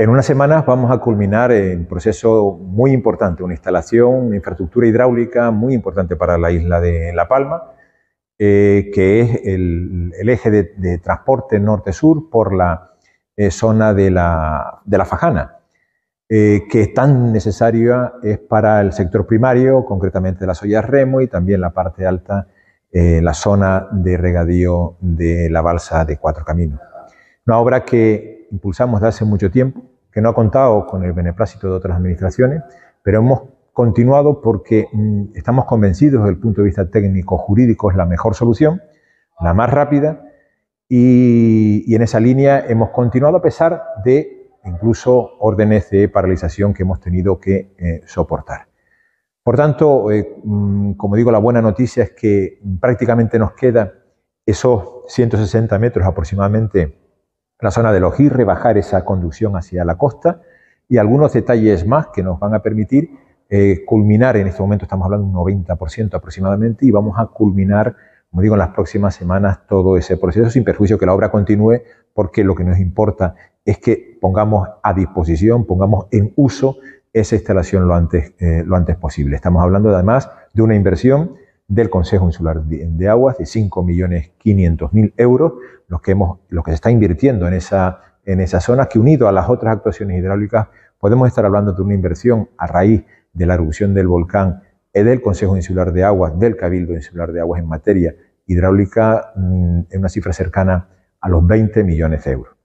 En unas semanas vamos a culminar un proceso muy importante, una instalación, una infraestructura hidráulica muy importante para la isla de La Palma, eh, que es el, eje de, transporte norte-sur por la eh, zona de la, Fajana, eh, que es tan necesaria es para el sector primario, concretamente de las ollas remo y también la parte alta, la zona de regadío de la balsa de Cuatro Caminos. Una obra que impulsamos desde hace mucho tiempo, que no ha contado con el beneplácito de otras administraciones, pero hemos continuado porque mm, estamos convencidos desde el punto de vista técnico jurídico es la mejor solución, la más rápida, y, en esa línea hemos continuado a pesar de incluso órdenes de paralización que hemos tenido que eh, soportar. Por tanto, eh, mm, como digo, la buena noticia es que prácticamente nos queda esos 160 metros aproximadamente la zona de Ojirre, rebajar esa conducción hacia la costa y algunos detalles más que nos van a permitir eh, culminar, en este momento estamos hablando de un 90% aproximadamente, y vamos a culminar, como digo, en las próximas semanas todo ese proceso, sin perjuicio que la obra continúe, porque lo que nos importa es que pongamos a disposición, pongamos en uso esa instalación lo antes, eh, lo antes posible. Estamos hablando además de una inversión del Consejo Insular de Aguas de 5.500.000 euros, los que, hemos, los que se está invirtiendo en esa, en esa zona, que unido a las otras actuaciones hidráulicas podemos estar hablando de una inversión a raíz de la erupción del volcán del Consejo Insular de Aguas, del Cabildo Insular de Aguas en materia hidráulica, mm, en una cifra cercana a los 20 millones de euros.